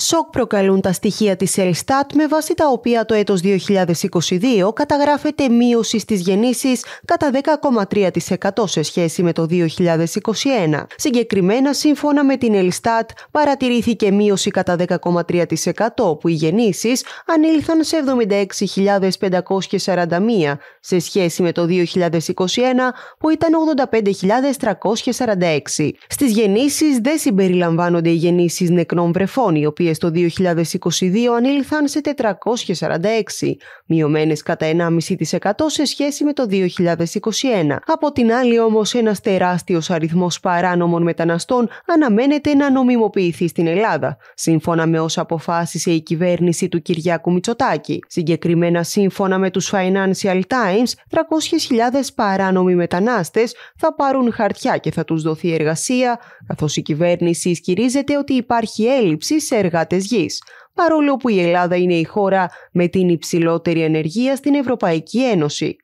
Σοκ προκαλούν τα στοιχεία της Ελστάτ με βάση τα οποία το έτος 2022 καταγράφεται μείωση στις γεννήσεις κατά 10,3% σε σχέση με το 2021. Συγκεκριμένα, σύμφωνα με την Ελστάτ, παρατηρήθηκε μείωση κατά 10,3% που οι γεννήσεις ανήλθαν σε 76.541 σε σχέση με το 2021 που ήταν 85.346. Στις γεννήσεις δεν συμπεριλαμβάνονται οι γεννήσεις νεκρών βρεφών, οι οποίες στο το 2022 ανήλθαν σε 446, μειωμένες κατά 1,5% σε σχέση με το 2021. Από την άλλη όμως ένας τεράστιος αριθμός παράνομων μεταναστών αναμένεται να νομιμοποιηθεί στην Ελλάδα, σύμφωνα με όσα αποφάσισε η κυβέρνηση του Κυριάκου Μητσοτάκη. Συγκεκριμένα σύμφωνα με τους Financial Times, 300.000 παράνομοι μετανάστες θα πάρουν χαρτιά και θα τους δοθεί εργασία, καθώς η κυβέρνηση ισχυρίζεται ότι υπάρχει έλλειψη σε εργασία παρόλο που η Ελλάδα είναι η χώρα με την υψηλότερη ενεργεία στην Ευρωπαϊκή Ένωση.